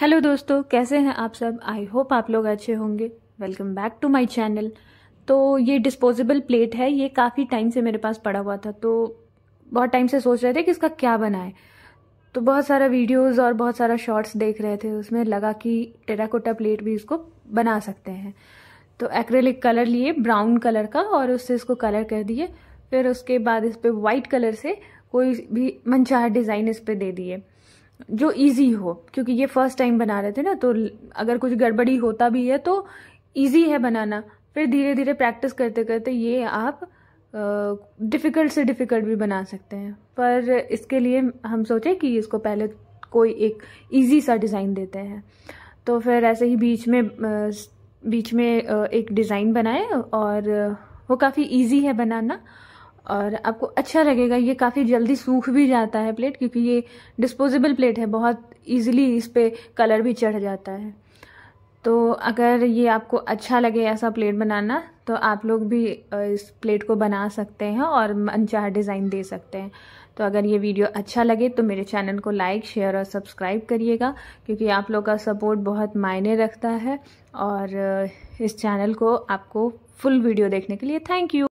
hello दोस्तों कैसे हैं आप सब आई होप आप लोग अच्छे होंगे welcome back to my channel तो ये डिस्पोजेबल प्लेट है ये काफ़ी टाइम से मेरे पास पड़ा हुआ था तो बहुत टाइम से सोच रहे थे कि इसका क्या बनाए तो बहुत सारा वीडियोस और बहुत सारा शॉर्ट्स देख रहे थे उसमें लगा कि टेराकोटा प्लेट भी इसको बना सकते हैं तो एक्रेलिक कलर लिए ब्राउन कलर का और उससे इसको कलर कर दिए फिर उसके बाद इस पर वाइट कलर से कोई भी मनचाह डिज़ाइन इस पर दे दिए जो इजी हो क्योंकि ये फर्स्ट टाइम बना रहे थे ना तो अगर कुछ गड़बड़ी होता भी है तो इजी है बनाना फिर धीरे धीरे प्रैक्टिस करते करते ये आप डिफ़िकल्ट से डिफ़िकल्ट भी बना सकते हैं पर इसके लिए हम सोचे कि इसको पहले कोई एक इजी सा डिज़ाइन देते हैं तो फिर ऐसे ही बीच में बीच में एक डिज़ाइन बनाए और वो काफ़ी इजी है बनाना और आपको अच्छा लगेगा ये काफ़ी जल्दी सूख भी जाता है प्लेट क्योंकि ये डिस्पोजेबल प्लेट है बहुत इजीली इस पर कलर भी चढ़ जाता है तो अगर ये आपको अच्छा लगे ऐसा प्लेट बनाना तो आप लोग भी इस प्लेट को बना सकते हैं और अनचार डिज़ाइन दे सकते हैं तो अगर ये वीडियो अच्छा लगे तो मेरे चैनल को लाइक शेयर और सब्सक्राइब करिएगा क्योंकि आप लोग का सपोर्ट बहुत मायने रखता है और इस चैनल को आपको फुल वीडियो देखने के लिए थैंक यू